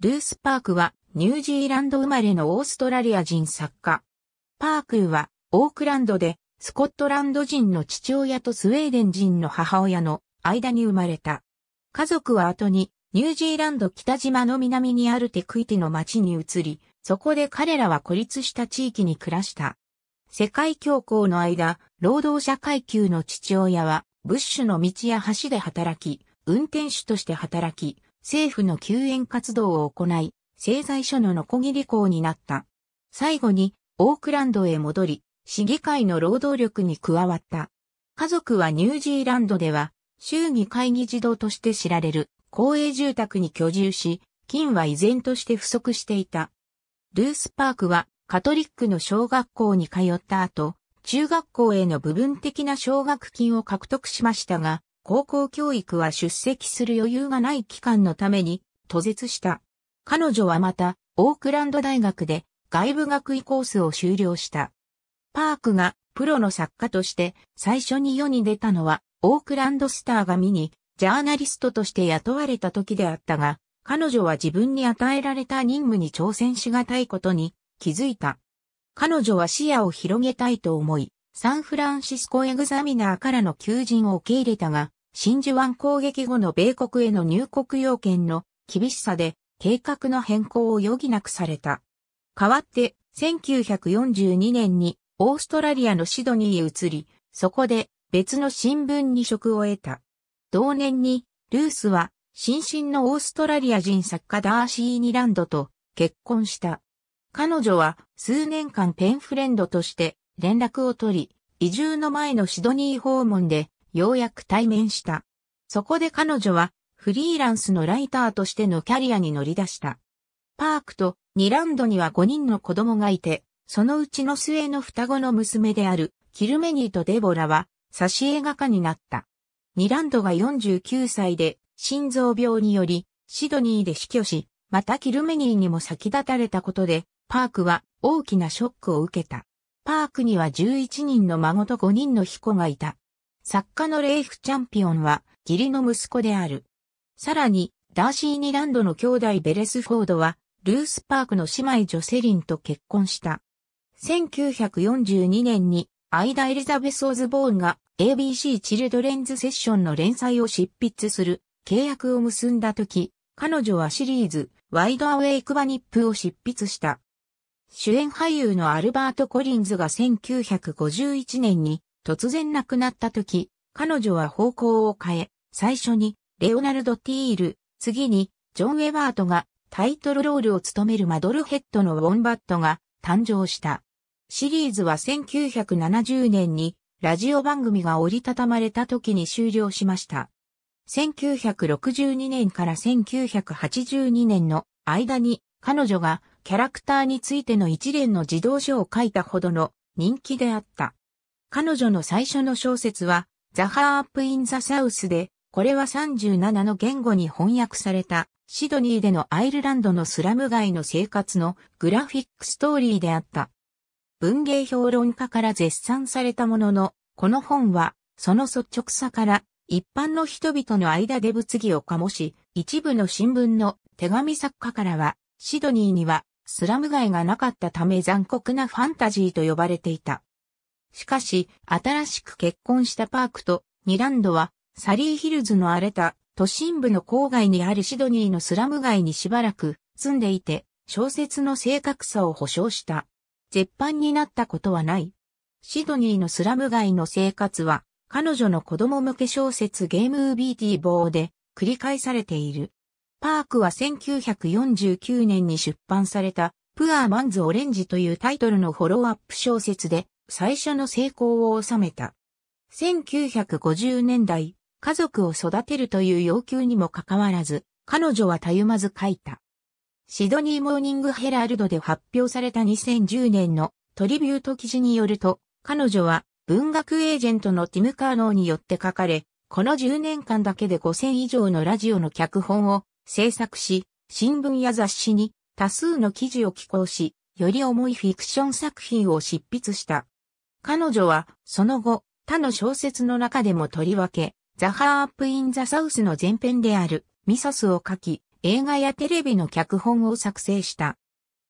ルース・パークはニュージーランド生まれのオーストラリア人作家。パークはオークランドでスコットランド人の父親とスウェーデン人の母親の間に生まれた。家族は後にニュージーランド北島の南にあるテクイティの町に移り、そこで彼らは孤立した地域に暮らした。世界恐慌の間、労働者階級の父親は、ブッシュの道や橋で働き、運転手として働き、政府の救援活動を行い、製材所のノコギリ港になった。最後に、オークランドへ戻り、市議会の労働力に加わった。家族はニュージーランドでは、州議会議事堂として知られる公営住宅に居住し、金は依然として不足していた。ルースパークはカトリックの小学校に通った後、中学校への部分的な奨学金を獲得しましたが、高校教育は出席する余裕がない期間のために、途絶した。彼女はまた、オークランド大学で外部学位コースを修了した。パークがプロの作家として最初に世に出たのは、オークランドスターが見に、ジャーナリストとして雇われた時であったが、彼女は自分に与えられた任務に挑戦しがたいことに気づいた。彼女は視野を広げたいと思い、サンフランシスコエグザミナーからの求人を受け入れたが、真珠湾攻撃後の米国への入国要件の厳しさで計画の変更を余儀なくされた。代わって、1942年にオーストラリアのシドニーへ移り、そこで別の新聞に職を得た。同年に、ルースは新進のオーストラリア人作家ダーシー・ニランドと結婚した。彼女は数年間ペンフレンドとして連絡を取り、移住の前のシドニー訪問でようやく対面した。そこで彼女はフリーランスのライターとしてのキャリアに乗り出した。パークとニランドには5人の子供がいて、そのうちの末の双子の娘であるキルメニーとデボラは挿絵画家になった。ニランドが49歳で心臓病によりシドニーで死去し、またキルメニーにも先立たれたことで、パークは大きなショックを受けた。パークには11人の孫と5人の彦がいた。作家のレイフ・チャンピオンは義理の息子である。さらに、ダーシー・ニランドの兄弟ベレスフォードは、ルース・パークの姉妹ジョセリンと結婚した。1942年に、アイダ・エリザベス・オズボーンが ABC チルドレンズセッションの連載を執筆する契約を結んだ時、彼女はシリーズ、ワイドアウェイクバニップを執筆した。主演俳優のアルバート・コリンズが1951年に突然亡くなった時、彼女は方向を変え、最初にレオナルド・ティール、次にジョン・エバートがタイトルロールを務めるマドルヘッドのウォンバットが誕生した。シリーズは1970年にラジオ番組が折りたたまれた時に終了しました。1962年から1982年の間に彼女がキャラクターについての一連の自動書を書いたほどの人気であった。彼女の最初の小説は、ザ・ハープ・イン・ザ・サウスで、これは37の言語に翻訳された、シドニーでのアイルランドのスラム街の生活のグラフィックストーリーであった。文芸評論家から絶賛されたものの、この本は、その率直さから、一般の人々の間で物議を醸し、一部の新聞の手紙作家からは、シドニーにはスラム街がなかったため残酷なファンタジーと呼ばれていた。しかし、新しく結婚したパークとニランドは、サリーヒルズの荒れた都心部の郊外にあるシドニーのスラム街にしばらく住んでいて、小説の正確さを保証した。絶版になったことはない。シドニーのスラム街の生活は、彼女の子供向け小説ゲームービーティー棒で繰り返されている。パークは1949年に出版された、プアーマンズオレンジというタイトルのフォローアップ小説で、最初の成功を収めた。1950年代、家族を育てるという要求にもかかわらず、彼女はたゆまず書いた。シドニーモーニングヘラルドで発表された2010年のトリビュート記事によると、彼女は文学エージェントのティム・カーノーによって書かれ、この10年間だけで5000以上のラジオの脚本を制作し、新聞や雑誌に多数の記事を寄稿し、より重いフィクション作品を執筆した。彼女は、その後、他の小説の中でもとりわけ、ザ・ハープ・イン・ザ・サウスの前編である、ミソスを書き、映画やテレビの脚本を作成した。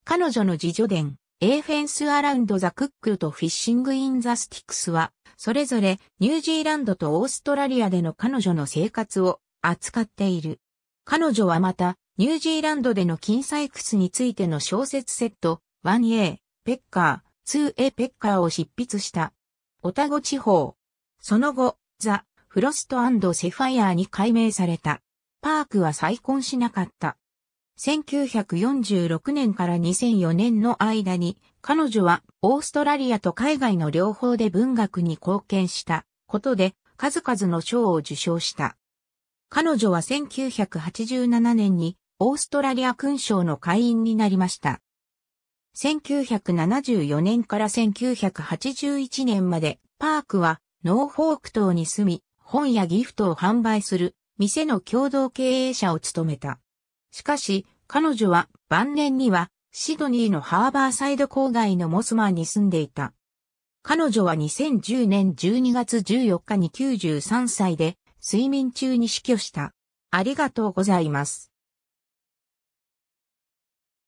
彼女の自助伝、エーフェンス・アラウンド・ザ・クックルとフィッシング・イン・ザ・スティックスは、それぞれニュージーランドとオーストラリアでの彼女の生活を扱っている。彼女はまた、ニュージーランドでの金採掘についての小説セット、ワン・エー、ペッカー、2エペッカーを執筆した。オタゴ地方。その後、ザ・フロストセファイアに改名された。パークは再婚しなかった。1946年から2004年の間に、彼女はオーストラリアと海外の両方で文学に貢献したことで、数々の賞を受賞した。彼女は1987年にオーストラリア勲章の会員になりました。1974年から1981年まで、パークはノーフォーク島に住み、本やギフトを販売する店の共同経営者を務めた。しかし、彼女は晩年にはシドニーのハーバーサイド郊外のモスマンに住んでいた。彼女は2010年12月14日に93歳で睡眠中に死去した。ありがとうございます。